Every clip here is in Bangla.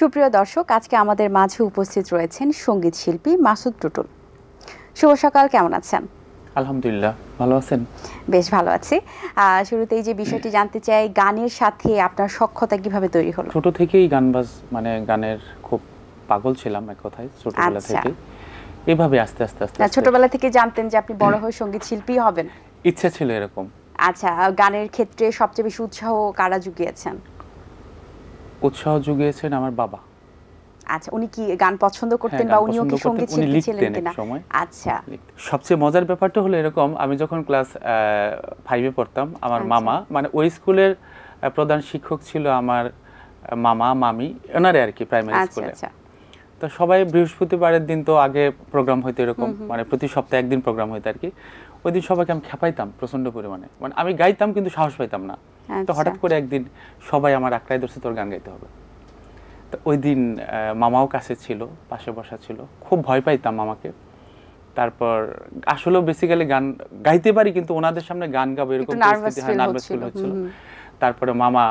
সুপ্রিয় দর্শক আজকে আমাদের মাঝে উপস্থিত রয়েছেন সঙ্গীত শিল্পী মাসুদ টুটুল শুভ সকাল কেমন আছেন আলহামদুলিল্লাহ ভালো আছেন বেশ ভালো আছি শুরুতেই যে বিষয়টি জানতে চাই গানের সাথে আপনার সক্ষতা কিভাবে তৈরি হলো ছোট থেকেই গান বাজ মানে গানের খুব পাগল ছিলাম এক কথায় ছোটবেলা আচ্ছা। থেকে এভাবে আস্তে আস্তে আস্তে ছোটবেলা থেকে জানতেন যে আপনি বড় হয়ে সঙ্গীত শিল্পী হবেন ইচ্ছা ছিল এরকম আচ্ছা গানের ক্ষেত্রে সবচেয়ে বেশি উৎসাহ কারা জুগিয়েছেন উৎসাহ যুগিয়েছেন আমার বাবা আচ্ছা উনি কি গান পছন্দ হ্যাঁ, করতেন বা উনিও কি সঙ্গীত শিল্পী ছিলেন কিনা আচ্ছা সবচেয়ে মজার ব্যাপারটা হলো এরকম আমি যখন ক্লাস ফাইভে পড়তাম আমার আচ্ছা। মামা মানে ওই স্কুলের প্রধান শিক্ষক ছিল আমার মামা মামি ওনারে আর কি প্রাইমারি আচ্ছা, স্কুলে আচ্ছা। তো সবাই বৃহস্পতিবারের দিন তো আগে প্রোগ্রাম হইতো এরকম মানে প্রতি সপ্তাহে একদিন প্রোগ্রাম হইতো আর কি ওই দিন সবাইকে আমি খেপাইতাম প্রচণ্ড পরিমাণে মানে আমি গাইতাম কিন্তু সাহস পাইতাম না তো হঠাৎ আচ্ছা। করে একদিন সবাই আমার আঁকড়ায় ধরছে তোর গান গাইতে হবে তো ওই দিন মামাও কাছে ছিল পাশে বসা ছিল খুব ভয় পাইতাম মামাকে তারপর আসলেও বেসিক্যালি গান গাইতে পারি কিন্তু ওনাদের সামনে গান গাবো এরকম পরিস্থিতি হয় নার্ভাস ফিল হচ্ছিল তারপরে মামা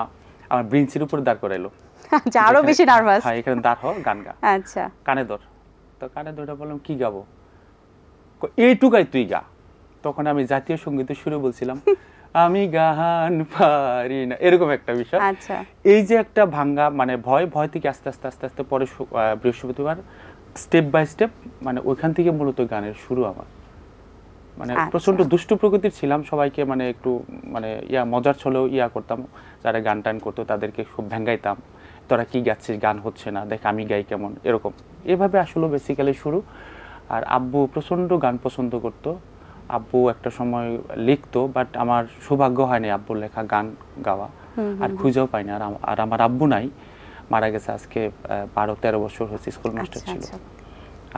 আমার ব্রিঞ্চির উপর দাঁড় করাইলো আচ্ছা আরো বেশি নার্ভাস হ্যাঁ এখানে দাঁড় হও গান গা আচ্ছা কানে ধর তো কানে ধরে বললাম কি গাবো এইটুকাই তুই গা তখন আমি জাতীয় সঙ্গীতের শুরু বলছিলাম আমি গান পারি না এরকম একটা বিষয় আচ্ছা। এই যে একটা ভাঙ্গা মানে ভয় ভয় থেকে আস্তে আস্তে আস্তে আস্তে পরে বৃহস্পতিবার স্টেপ বাই স্টেপ মানে ওইখান থেকে মূলত গানের শুরু আমার মানে আচ্ছা। প্রচন্ড দুষ্ট প্রকৃতির ছিলাম সবাইকে মানে একটু মানে ইয়া মজার ছলেও ইয়া করতাম যারা গান টান করতো তাদেরকে খুব ভেঙ্গাইতাম তোরা কি গাচ্ছিস গান হচ্ছে না দেখ আমি গাই কেমন এরকম এভাবে আসলে বেসিক্যালি শুরু আর আব্বু প্রচন্ড গান পছন্দ করতো আব্বু একটা সময় লিখতো বাট আমার সৌভাগ্য হয়নি আব্বুর লেখা গান গাওয়া আর খুঁজেও পাইনি আর আর আমার আব্বু নাই মারা গেছে আজকে বারো তেরো বছর হয়েছে স্কুল আচ্ছা, মাস্টার ছিল আচ্ছা।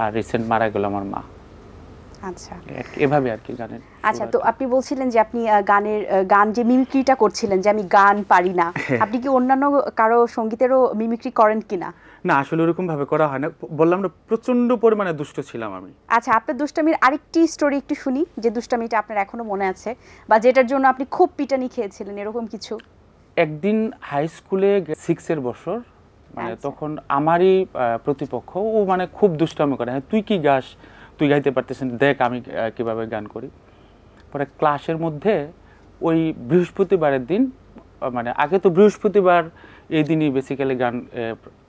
আর রিসেন্ট মারা গেল আমার মা আচ্ছা। এভাবে আর কি গানের আচ্ছা তো আপনি বলছিলেন যে আপনি গানের গান যে মিমিক্রিটা করছিলেন যে আমি গান পারি না হ্যাঁ। আপনি কি অন্যান্য কারো সঙ্গীতেরও মিমিক্রি করেন কিনা না আসলে ওরকম ভাবে করা হয় না বললাম না প্রচন্ড পরিমাণে দুষ্ট ছিলাম আমি আচ্ছা আপনার দুষ্টামির আরেকটি স্টোরি একটু শুনি যে দুষ্টামিটা আপনার এখনো মনে আছে বা যেটার জন্য আপনি খুব পিটানি খেয়েছিলেন এরকম কিছু একদিন হাই স্কুলে সিক্সের বছর মানে আচ্ছা। তখন আমারই প্রতিপক্ষ ও মানে খুব দুষ্টামি করে হ্যাঁ তুই কি গাস তুই গাইতে পারতেছেন দেখ আমি কিভাবে গান করি পরে ক্লাসের মধ্যে ওই বৃহস্পতিবারের দিন মানে আগে তো বৃহস্পতিবার এই দিনই বেসিক্যালি গান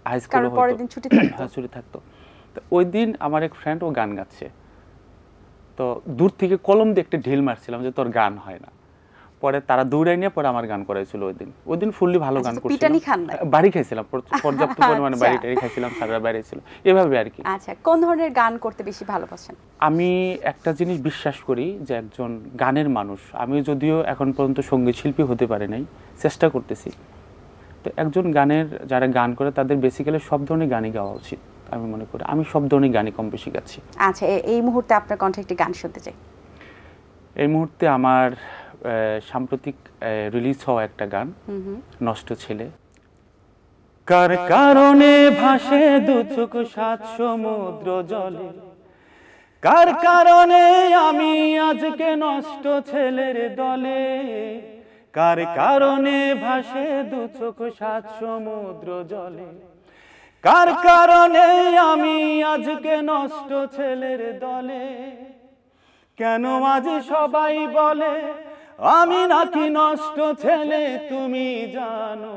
হাই স্কুল পরের দিন ছুটি হ্যাঁ, ছুটি থাকতো তো ওই দিন আমার এক ফ্রেন্ড ও গান গাচ্ছে তো দূর থেকে কলম দিয়ে একটা ঢিল মারছিলাম যে তোর গান হয় না পরে তারা দৌড়াই নিয়ে পরে আমার গান করাইছিল ওই দিন ওই দিন ফুললি ভালো আচ্ছা, গান করছিলাম বাড়ি খাইছিলাম পর্যাপ্ত পরিমাণে বাড়ি আচ্ছা। টাড়ি খাইছিলাম সারা বাইরে ছিল এভাবে আর কি আচ্ছা কোন ধরনের গান করতে বেশি ভালোবাসেন আমি একটা জিনিস বিশ্বাস করি যে একজন গানের মানুষ আমি যদিও এখন পর্যন্ত সঙ্গীত শিল্পী হতে পারি নাই চেষ্টা করতেছি তো একজন গানের যারা গান করে তাদের বেসিক্যালি সব ধরনের গানই গাওয়া উচিত আমি মনে করি আমি সব ধরনের গানই কম বেশি গাচ্ছি আচ্ছা এই মুহূর্তে আপনার কণ্ঠে একটি গান শুনতে চাই এই মুহূর্তে আমার সাম্প্রতিক রিলিজ হওয়া একটা গান নষ্ট ছেলে কার কারণে ভাসে চোখ সাত সমুদ্র জলে কার কারণে আমি আজকে নষ্ট ছেলের দলে কার কারণে ভাসে চোখ সাত সমুদ্র জলে কার কারণে আমি আজকে নষ্ট ছেলের দলে কেন আজ সবাই বলে আমি নাকি নষ্ট ছেলে তুমি জানো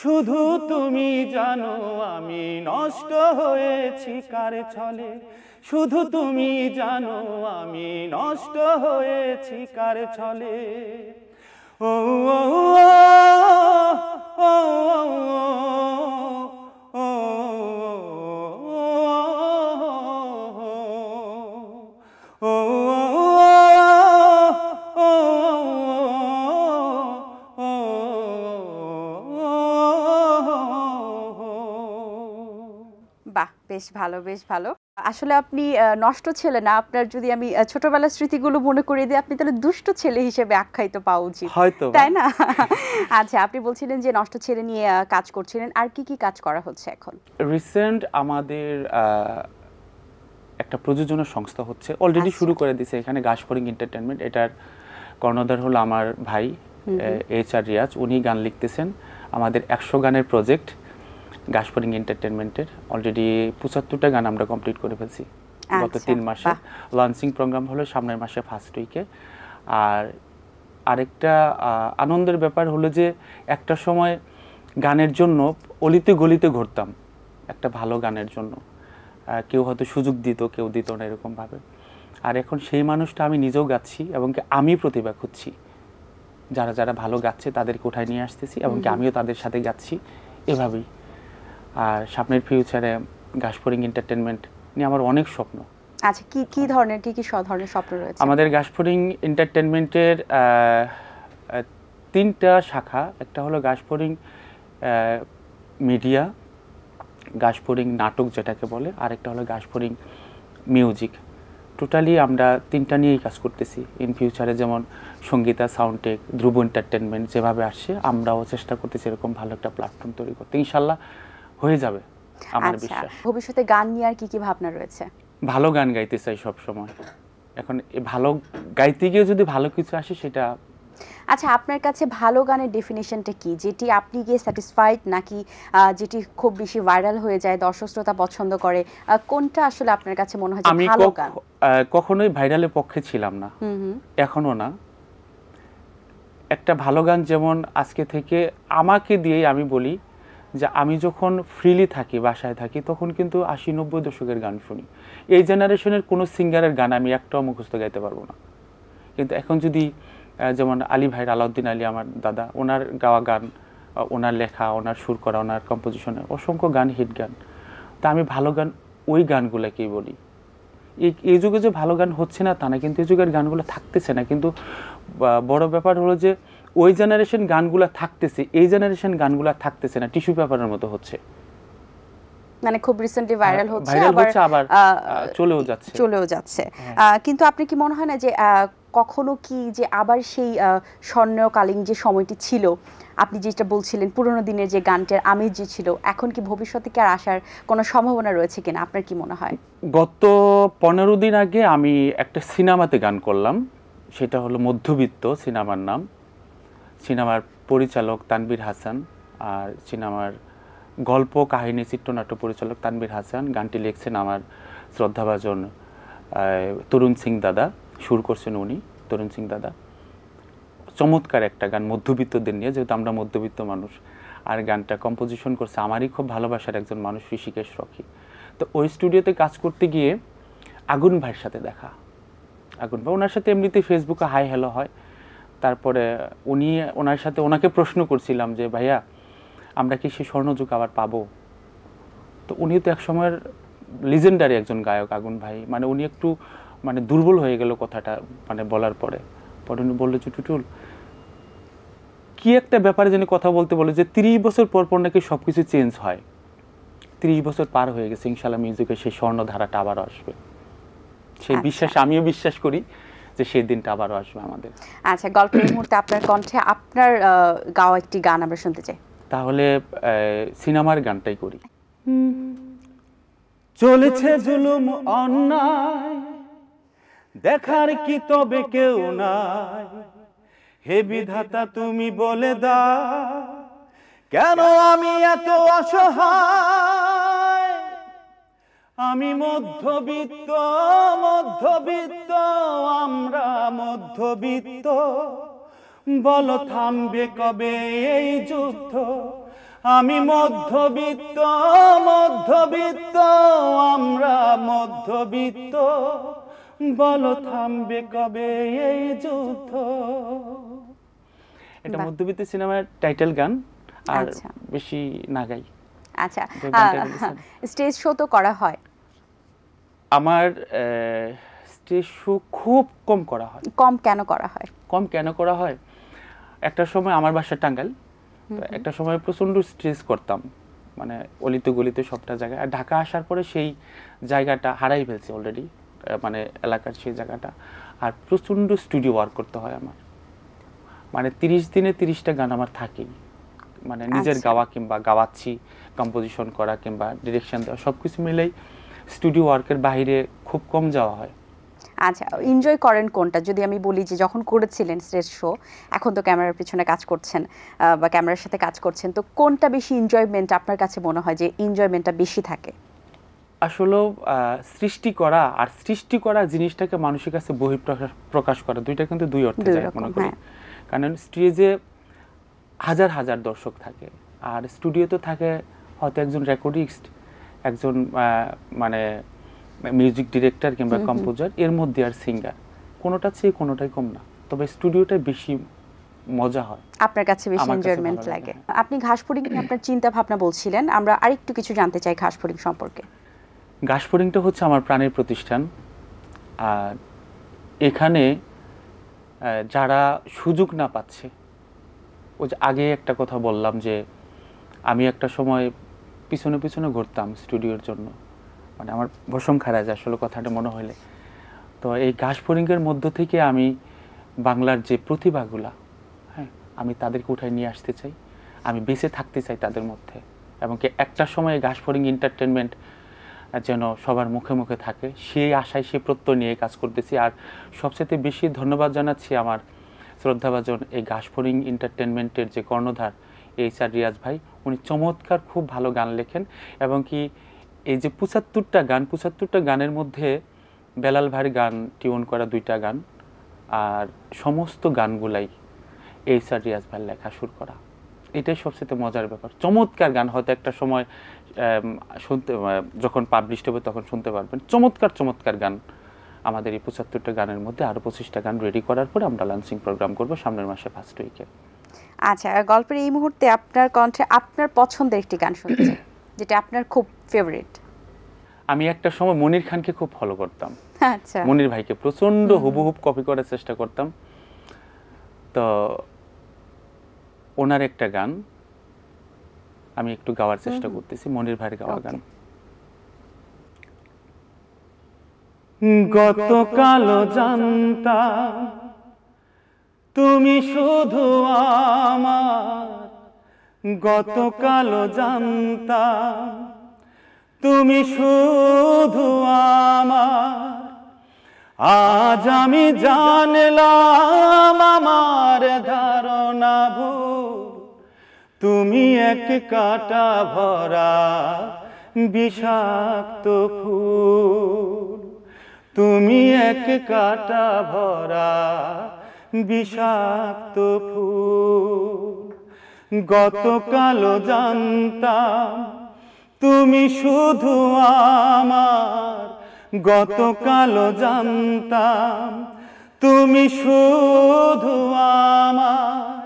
শুধু তুমি জানো আমি নষ্ট হয়েছি কার ছলে শুধু তুমি জানো আমি নষ্ট হয়েছি কার ছলে ও ও ও ও বাহ বেশ ভালো বেশ ভালো আসলে আপনি নষ্ট ছেলে না আপনার যদি আমি ছোটবেলার স্মৃতিগুলো মনে করে দিই আপনি তাহলে দুষ্ট ছেলে হিসেবে আখ্যায়িত পাওয়া উচিত হয়তো তাই না আচ্ছা আপনি বলছিলেন যে নষ্ট ছেলে নিয়ে কাজ করছিলেন আর কি কি কাজ করা হচ্ছে এখন রিসেন্ট আমাদের একটা প্রযোজনা সংস্থা হচ্ছে অলরেডি আচ্ছা। শুরু করে দিয়েছে এখানে গাছফরিং এন্টারটেনমেন্ট এটার কর্ণধার হলো আমার ভাই এইচ আর রিয়াজ উনি গান লিখতেছেন আমাদের একশো গানের প্রজেক্ট গাসপরিং এন্টারটেনমেন্টের অলরেডি পঁচাত্তরটা গান আমরা কমপ্লিট করে ফেলছি গত আচ্ছা, তিন মাসে লঞ্চিং প্রোগ্রাম হলো সামনের মাসে ফার্স্ট উইকে আর আরেকটা আনন্দের ব্যাপার হলো যে একটা সময় গানের জন্য অলিতে গলিতে ঘুরতাম একটা ভালো গানের জন্য কেউ হয়তো সুযোগ দিত কেউ দিত না এরকমভাবে আর এখন সেই মানুষটা আমি নিজেও গাচ্ছি এবং আমি প্রতিভা খুঁজছি যারা যারা ভালো গাচ্ছে তাদেরকে কোঠায় নিয়ে আসতেছি এবং আমিও তাদের সাথে গাচ্ছি এভাবেই আর সামনের ফিউচারে গাসফরিং এন্টারটেনমেন্ট নিয়ে আমার অনেক স্বপ্ন আচ্ছা কি কি ধরনের কি কি ধরনের স্বপ্ন রয়েছে আমাদের গাসফরিং এন্টারটেনমেন্টের তিনটা শাখা একটা হলো গাসফরিং মিডিয়া গাসফরিং নাটক যেটাকে বলে আরেকটা হলো গাসফরিং মিউজিক টোটালি আমরা তিনটা নিয়েই কাজ করতেছি ইন ফিউচারে যেমন সঙ্গীতা সাউন্ডটেক ধ্রুব এন্টারটেনমেন্ট যেভাবে আসছে আমরাও চেষ্টা করতেছি এরকম ভালো একটা প্ল্যাটফর্ম তৈরি করতে ইনশাল্লাহ হয়ে যাবে আমার আচ্ছা, বিশ্বাস ভবিষ্যতে গান নিয়ে আর কি কি ভাবনা রয়েছে ভালো গান গাইতে চাই সব সময় এখন এই ভালো গাইতে গিয়ে যদি ভালো কিছু আসে সেটা আচ্ছা আপনার কাছে ভালো গানের ডেফিনেশনটা কি যেটি আপনি গিয়ে স্যাটিসফাইড নাকি যেটি খুব বেশি ভাইরাল হয়ে যায় দর্শক শ্রোতা পছন্দ করে কোনটা আসলে আপনার কাছে মনে হয় ভালো গান আমি কখনোই ভাইরালের পক্ষে ছিলাম না এখনো না একটা ভালো গান যেমন আজকে থেকে আমাকে দিয়ে আমি বলি যে আমি যখন ফ্রিলি থাকি বাসায় থাকি তখন কিন্তু আশি নব্বই দশকের গান শুনি এই জেনারেশনের কোনো সিঙ্গারের গান আমি একটাও মুখস্থ গাইতে পারবো না কিন্তু এখন যদি যেমন আলী ভাই আলাউদ্দিন আলী আমার দাদা ওনার গাওয়া গান ওনার লেখা ওনার সুর করা ওনার কম্পোজিশনে অসংখ্য গান হিট গান তা আমি ভালো গান ওই গানগুলোকেই বলি এই এই যুগে যে ভালো গান হচ্ছে না তা না কিন্তু এই যুগের গানগুলো থাকতেছে না কিন্তু বড় ব্যাপার হলো যে ওই জেনারেশন গানগুলো থাকতেছে এই জেনারেশন গানগুলো থাকতেছে না টিস্যু পেপারের মতো হচ্ছে মানে খুব হ্যাঁ, রিসেন্টলি ভাইরাল হচ্ছে আবার চলেও যাচ্ছে চলেও যাচ্ছে হ্যাঁ। কিন্তু আপনি কি মনে হয় না যে কখনো কি যে আবার সেই স্বর্ণকালীন যে সময়টি ছিল আপনি যেটা বলছিলেন পুরোনো দিনের যে গানটার আমেজ যে ছিল এখন কি ভবিষ্যতে কি আর আসার কোনো সম্ভাবনা রয়েছে কিনা আপনার কি মনে হয় গত পনেরো দিন আগে আমি একটা সিনেমাতে গান করলাম সেটা হলো মধ্যবিত্ত সিনেমার নাম সিনেমার পরিচালক তানবির হাসান আর সিনেমার গল্প কাহিনী চিত্রনাট্য পরিচালক তানবির হাসান গানটি লিখছেন আমার শ্রদ্ধাভাজন তরুণ সিং দাদা সুর করছেন উনি তরুণ সিং দাদা চমৎকার একটা গান মধ্যবিত্তদের নিয়ে যেহেতু আমরা মধ্যবিত্ত মানুষ আর গানটা কম্পোজিশন করছে আমারই খুব ভালোবাসার একজন মানুষ ঋষিকেশ রকি তো ওই স্টুডিওতে কাজ করতে গিয়ে আগুন ভাইয়ের সাথে দেখা আগুন ভাই ওনার সাথে এমনিতে ফেসবুকে হাই হ্যালো হয় তারপরে উনি ওনার সাথে ওনাকে প্রশ্ন করছিলাম যে ভাইয়া আমরা কি সে স্বর্ণযুগ আবার পাবো তো উনি তো এক সময়ের লিজেন্ডারি একজন গায়ক আগুন ভাই মানে উনি একটু মানে দুর্বল হয়ে গেল কথাটা মানে বলার পরে পরে উনি বললো যে টুটুল কী একটা ব্যাপারে যেন কথা বলতে বলে যে তিরিশ বছর পর পর নাকি সব কিছু চেঞ্জ হয় তিরিশ বছর পার হয়ে গেছে ইনশাল্লাহ মিউজিকের সেই স্বর্ণ ধারাটা আবার আসবে সেই আচ্ছা। বিশ্বাস আমিও বিশ্বাস করি যে সেই দিনটা আবারও আসবে আমাদের আচ্ছা গল্পের মুহূর্তে আপনার কণ্ঠে আপনার গাওয়া একটি গান আমরা শুনতে চাই তাহলে সিনেমার গানটাই করি চলেছে জুলুম অন্যায় দেখার কি তবে কেউ নাই হে বিধাতা তুমি বলে দা কেন আমি এত অসহায় আমি মধ্যবিত্ত মধ্যবিত্ত আমরা মধ্যবিত্ত বল থামবে কবে এই যুদ্ধ আমি মধ্যবিত্ত মধ্যবিত্ত আমরা মধ্যবিত্ত বল থামবে কবে এই যুদ্ধ এটা মধ্যবিত্ত সিনেমার টাইটেল গান আর আচ্ছা। বেশি না গাই আচ্ছা স্টেজ শো তো করা হয় আমার স্টেজ শো খুব কম করা হয় কম কেন করা হয় কম কেন করা হয় একটা সময় আমার বাসা টাঙ্গাইল একটা সময় প্রচণ্ড স্ট্রেস করতাম মানে অলিতে গলিতে সবটা জায়গায় আর ঢাকা আসার পরে সেই জায়গাটা হারাই ফেলছে অলরেডি মানে এলাকার সেই জায়গাটা আর প্রচণ্ড স্টুডিও ওয়ার্ক করতে হয় আমার মানে তিরিশ দিনে তিরিশটা গান আমার থাকেই মানে নিজের আচ্ছা। গাওয়া কিংবা গাওয়াচ্ছি কম্পোজিশন করা কিংবা ডিরেকশন দেওয়া সব কিছু মিলেই স্টুডিও ওয়ার্কের বাইরে খুব কম যাওয়া হয় আচ্ছা এনজয় করেন কোনটা যদি আমি বলি যে যখন করেছিলেন স্টেজ শো এখন তো ক্যামেরার পিছনে কাজ করছেন বা ক্যামেরার সাথে কাজ করছেন তো কোনটা বেশি এনজয়মেন্ট আপনার কাছে মনে হয় যে এনজয়মেন্টটা বেশি থাকে আসলে সৃষ্টি করা আর সৃষ্টি করা জিনিসটাকে মানুষের কাছে বহিঃপ্রকাশ প্রকাশ করা দুইটা কিন্তু দুই অর্থে যায় মনে করি হ্যাঁ। কারণ স্টেজে হাজার হাজার দর্শক থাকে আর স্টুডিওতে থাকে হয়তো একজন রেকর্ডিস্ট একজন মানে মিউজিক ডিরেক্টর কিংবা কম্পোজার এর মধ্যে আর সিঙ্গার কোনোটা চেয়ে কোনোটাই কম না তবে স্টুডিওটা বেশি মজা হয় আপনার কাছে বেশি এনজয়মেন্ট লাগে আপনি নিয়ে আপনার চিন্তা ভাবনা বলছিলেন আমরা আরেকটু কিছু জানতে চাই ঘাসফড়িং সম্পর্কে ঘাসফড়িংটা হচ্ছে আমার প্রাণের প্রতিষ্ঠান আর এখানে যারা সুযোগ না পাচ্ছে ওই যে আগে একটা কথা বললাম যে আমি একটা সময় পিছনে পিছনে ঘুরতাম স্টুডিওর জন্য মানে আমার বসম যায় আসলে কথাটা মনে হলে তো এই ঘাসফরিঙ্গের মধ্য থেকে আমি বাংলার যে প্রতিভাগুলা হ্যাঁ আমি তাদেরকে উঠায় নিয়ে আসতে চাই আমি বেঁচে থাকতে চাই তাদের মধ্যে এবং কি একটা সময় ঘাসফরিং এন্টারটেনমেন্ট যেন সবার মুখে মুখে থাকে সেই আশায় সেই প্রত্যয় নিয়ে কাজ করতেছি আর সবচেয়ে বেশি ধন্যবাদ জানাচ্ছি আমার শ্রদ্ধাভাজন এই ঘাসফরিং এন্টারটেনমেন্টের যে কর্ণধার এইচ আর রিয়াজ ভাই উনি চমৎকার খুব ভালো গান লেখেন এবং কি এই যে পঁচাত্তরটা গান পঁচাত্তরটা গানের মধ্যে বেলাল ভাইয়ের গান টিউন করা দুইটা গান আর সমস্ত গানগুলাই এইচ আর রিয়াজ ভাইয়ের লেখা সুর করা এটাই সবচেয়ে মজার ব্যাপার চমৎকার গান হয়তো একটা সময় শুনতে যখন পাবলিশড হবে তখন শুনতে পারবেন চমৎকার চমৎকার গান আমাদের এই পঁচাত্তরটা গানের মধ্যে আরও পঁচিশটা গান রেডি করার পরে আমরা লঞ্চিং প্রোগ্রাম করবো সামনের মাসে ফার্স্ট উইকে আচ্ছা গল্পের এই মুহূর্তে আপনার কণ্ঠে আপনার পছন্দের একটি গান শুনছি যেটা আপনার খুব ফেভারিট আমি একটা সময় মনির খানকে খুব ফলো করতাম আচ্ছা মনির ভাইকে প্রচন্ড হুবহুব কপি করার চেষ্টা করতাম তো ওনার একটা গান আমি একটু গাওয়ার চেষ্টা করতেছি মনির ভাইয়ের গাওয়া গান গতকাল জানতাম তুমি শুধু আমার গতকাল জানতা তুমি শুধু আমার আজ আমি জানলাম আমার ধারণা ভু তুমি এক কাটা ভরা বিষাক্ত ফুল তুমি এক কাটা ভরা বিষাক্ত ফুল গতকাল জানতাম তুমি শুধু আমার গতকাল জানতাম তুমি শুধু আমার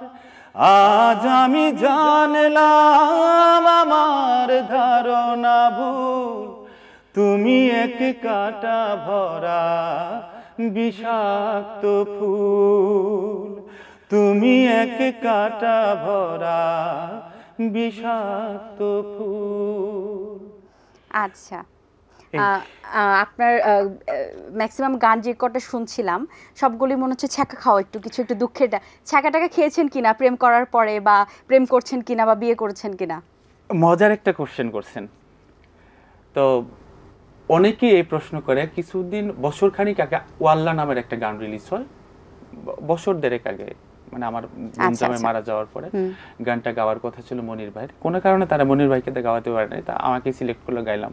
আজ আমি জানলাম আমার ধারণা ভুল তুমি এক কাটা ভরা বিষাক্ত ফুল তুমি এক কাটা ভরা বিষাক্ত ফুল আচ্ছা আপনার ম্যাক্সিমাম গান যে কটা শুনছিলাম সবগুলি মনে হচ্ছে ছ্যাঁকা খাওয়া একটু কিছু একটু দুঃখের ছ্যাঁকাটাকে খেয়েছেন কিনা প্রেম করার পরে বা প্রেম করছেন কিনা বা বিয়ে করেছেন কিনা মজার একটা কোশ্চেন করছেন তো অনেকেই এই প্রশ্ন করে কিছুদিন বছর খানিক আগে ওয়াল্লা নামের একটা গান রিলিজ হয় বছর দেড়েক আগে মানে আমার আচ্ছা, জামে আচ্ছা। মারা যাওয়ার পরে গানটা গাওয়ার কথা ছিল মনির ভাইয়ের কোনো কারণে তারা মনির ভাইকে তো গাওয়াতে পারে নাই তা আমাকে সিলেক্ট করলো গাইলাম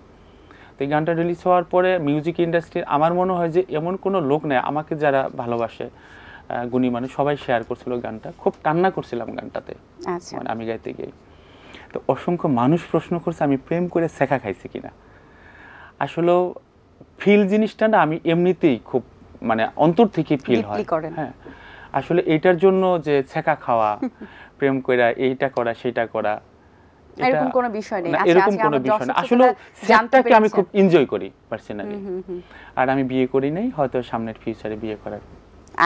তো এই গানটা রিলিজ হওয়ার পরে মিউজিক ইন্ডাস্ট্রির আমার মনে হয় যে এমন কোনো লোক নেই আমাকে যারা ভালোবাসে গুণী মানুষ সবাই শেয়ার করছিল গানটা খুব কান্না করছিলাম গানটাতে আচ্ছা। মানে আমি গাইতে গিয়ে তো অসংখ্য মানুষ প্রশ্ন করছে আমি প্রেম করে শেখা খাইছি কিনা আসলে ফিল জিনিসটা না আমি এমনিতেই খুব মানে অন্তর থেকে ফিল হয় হ্যাঁ আসলে এটার জন্য যে ছেঁকা খাওয়া প্রেম করা এইটা করা সেটা করা এরকম কোনো বিষয় নেই আচ্ছা, এরকম কোনো বিষয় না আসলে সেটটাকে আমি খুব এনজয় করি পার্সোনালি আর আমি বিয়ে করি নাই হয়তো সামনের ফিউচারে বিয়ে করার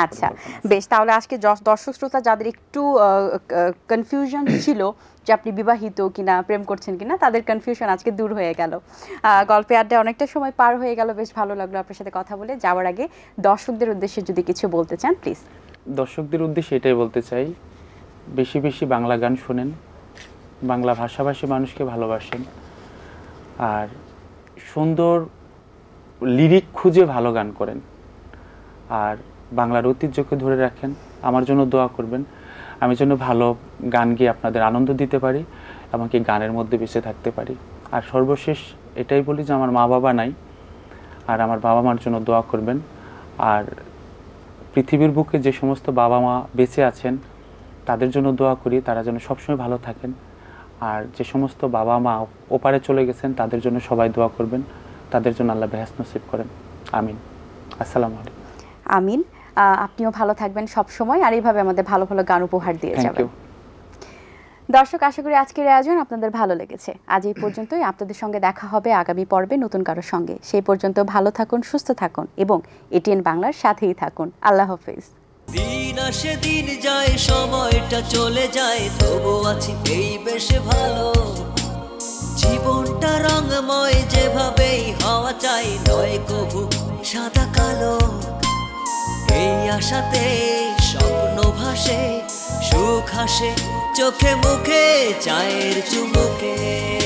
আচ্ছা বেশ তাহলে আজকে দর্শক শ্রোতা যাদের একটু কনফিউশন ছিল যে আপনি বিবাহিত কিনা প্রেম করছেন কিনা তাদের কনফিউশন আজকে দূর হয়ে গেল গল্পে আড্ডা অনেকটা সময় পার হয়ে গেল বেশ ভালো লাগলো আপনার সাথে কথা বলে যাওয়ার আগে দর্শকদের উদ্দেশ্যে যদি কিছু বলতে চান প্লিজ দর্শকদের উদ্দেশ্যে এটাই বলতে চাই বেশি বেশি বাংলা গান শোনেন বাংলা ভাষাভাষী মানুষকে ভালোবাসেন আর সুন্দর লিরিক খুঁজে ভালো গান করেন আর বাংলার ঐতিহ্যকে ধরে রাখেন আমার জন্য দোয়া করবেন আমি যেন ভালো গান গিয়ে আপনাদের আনন্দ দিতে পারি এমনকি গানের মধ্যে বেঁচে থাকতে পারি আর সর্বশেষ এটাই বলি যে আমার মা বাবা নাই আর আমার বাবা মার জন্য দোয়া করবেন আর পৃথিবীর বুকে যে সমস্ত বাবা মা বেঁচে আছেন তাদের জন্য দোয়া করি তারা যেন সবসময় ভালো থাকেন আর যে সমস্ত বাবা মা ওপারে চলে গেছেন তাদের জন্য সবাই দোয়া করবেন তাদের জন্য আল্লাহ বেহাস নসিব করেন আমিন আসসালামু আলাইকুম আমিন আপনিও ভালো থাকবেন সব সময় আর এইভাবে আমাদের ভালো ভালো গান উপহার দিয়ে যাবেন দর্শক আশা করি আজকের আয়োজন আপনাদের ভালো লেগেছে আজ এই পর্যন্তই আপনাদের সঙ্গে দেখা হবে আগামী পর্বে নতুন কারোর সঙ্গে সেই পর্যন্ত ভালো থাকুন সুস্থ থাকুন এবং এটিএন বাংলার সাথেই থাকুন আল্লাহ হাফিজ দিন আসে দিন যায় সময়টা চলে যায় তবু আছি এই বেশে ভালো জীবনটা রঙময় যেভাবেই হওয়া চাই নয় কবু সাদা কালো এই আশাতে স্বপ্ন ভাসে সুখ হাসে চোখে মুখে চায়ের চুমুকে